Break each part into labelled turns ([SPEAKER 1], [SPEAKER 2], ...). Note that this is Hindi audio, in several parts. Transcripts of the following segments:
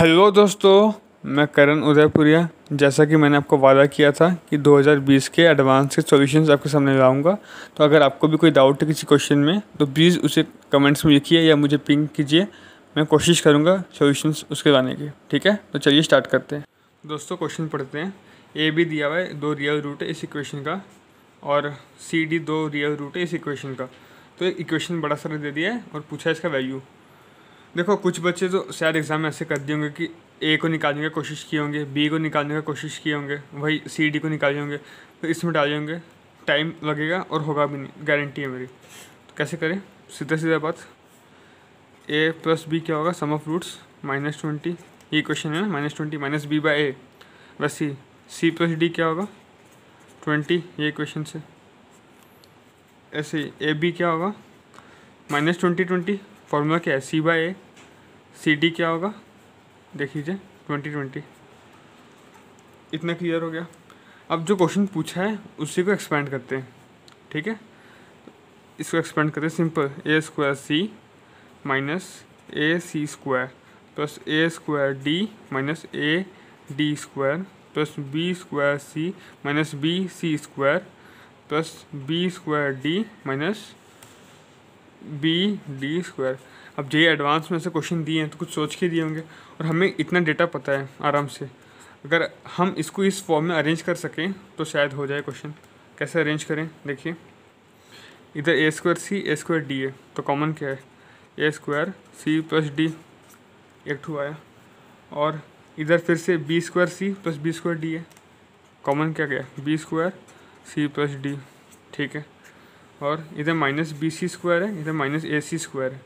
[SPEAKER 1] हेलो दोस्तों मैं करण उदयपुरिया जैसा कि मैंने आपको वादा किया था कि 2020 के एडवांस के सॉल्यूशंस आपके सामने लाऊंगा तो अगर आपको भी कोई डाउट है किसी क्वेश्चन में तो प्लीज़ उसे कमेंट्स में लिखिए या मुझे पिंग कीजिए मैं कोशिश करूँगा सोल्यूशंस उसके लाने की ठीक है तो चलिए स्टार्ट करते हैं दोस्तों क्वेश्चन पढ़ते हैं ए भी दिया हुआ है दो रियल रूट है इस इक्वेशन का और सी डी दो रियल रूट है इस इक्वेशन का तो इक्वेशन बड़ा सारा दे दिया है और पूछा है इसका वैल्यू देखो कुछ बच्चे तो शायद एग्ज़ाम में ऐसे कर दिए होंगे कि ए को निकालने की कोशिश किए होंगे बी को निकालने की कोशिश किए होंगे वही सी डी को निकाले होंगे तो इसमें डाले होंगे टाइम लगेगा और होगा भी नहीं गारंटी है मेरी तो कैसे करें सीधा सीधा बात ए प्लस बी क्या होगा sum of roots minus twenty ये क्वेश्चन है ना minus twenty minus B by A वैसे ही सी प्लस डी क्या होगा ट्वेंटी ये क्वेश्चन से ऐसे ही ए बी क्या होगा माइनस ट्वेंटी ट्वेंटी फॉर्मूला क्या है सी बाई ए सी डी क्या होगा देख लीजिए ट्वेंटी ट्वेंटी इतना क्लियर हो गया अब जो क्वेश्चन पूछा है उसी को एक्सपेंड करते हैं ठीक है इसको एक्सपेंड करते हैं simple A square C minus A C square plus A square D minus A D square plus B square C minus B C square plus B square D minus B D square अब जे एडवांस में से क्वेश्चन दिए हैं तो कुछ सोच के दिए होंगे और हमें इतना डेटा पता है आराम से अगर हम इसको इस फॉर्म में अरेंज कर सकें तो शायद हो जाए क्वेश्चन कैसे अरेंज करें देखिए इधर A square C A square D है तो कॉमन क्या है A square C plus D एक टू आया और इधर फिर से B square C plus B square D है कॉमन क्या गया B square C plus D ठीक है और इधर माइनस बी सी स्क्वायर है इधर माइनस ए सी स्क्वायर है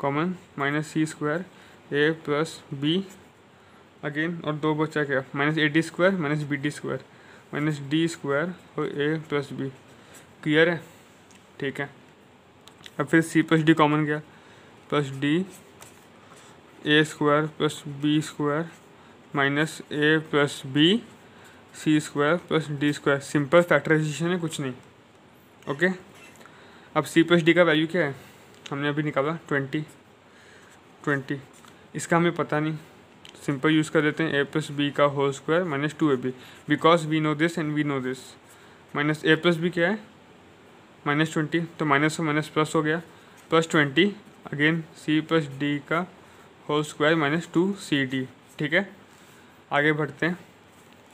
[SPEAKER 1] common minus C square A plus B again और दो बचा क्या minus A D square minus B D square minus D square और ए प्लस बी क्लियर है ठीक है अब फिर सी प्लस डी कॉमन गया plus D A square plus B square minus A plus B C square plus D square simple factorization है कुछ नहीं ओके अब सी प्लस डी का वैल्यू क्या है हमने अभी निकाला ट्वेंटी ट्वेंटी इसका हमें पता नहीं सिंपल यूज़ कर देते हैं ए प्लस बी का whole square minus two A B because we know this and we know this minus A plus B क्या है माइनस ट्वेंटी तो माइनस और माइनस प्लस हो गया plus twenty again C plus D का whole square minus two C D ठीक है आगे बढ़ते हैं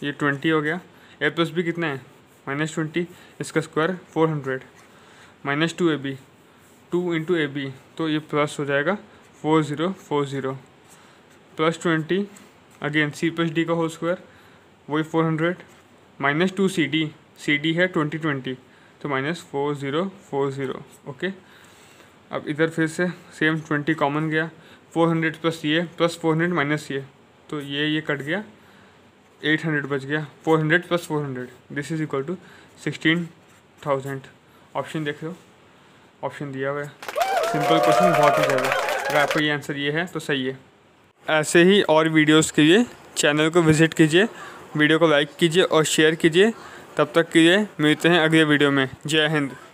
[SPEAKER 1] ये ट्वेंटी हो गया ए प्लस बी कितना है माइनस ट्वेंटी इसका square four hundred minus two A B two into A B तो ये प्लस हो जाएगा four zero four zero plus twenty again C plus D का होल स्क्वायर वही four hundred minus two C D C D है ट्वेंटी ट्वेंटी तो minus four zero four zero okay अब इधर फिर से सेम ट्वेंटी कॉमन गया फोर हंड्रेड प्लस ये प्लस फोर हंड्रेड माइनस ये तो ये ये कट गया एट हंड्रेड बच गया four hundred plus four hundred this is equal to sixteen thousand option देख लो ऑप्शन दिया हुआ है सिंपल क्वेश्चन बहुत ही ज़्यादा अगर आपका ये आंसर ये है तो सही है ऐसे ही और वीडियोस के लिए चैनल को विज़िट कीजिए वीडियो को लाइक कीजिए और शेयर कीजिए तब तक के लिए मिलते हैं अगले वीडियो में जय हिंद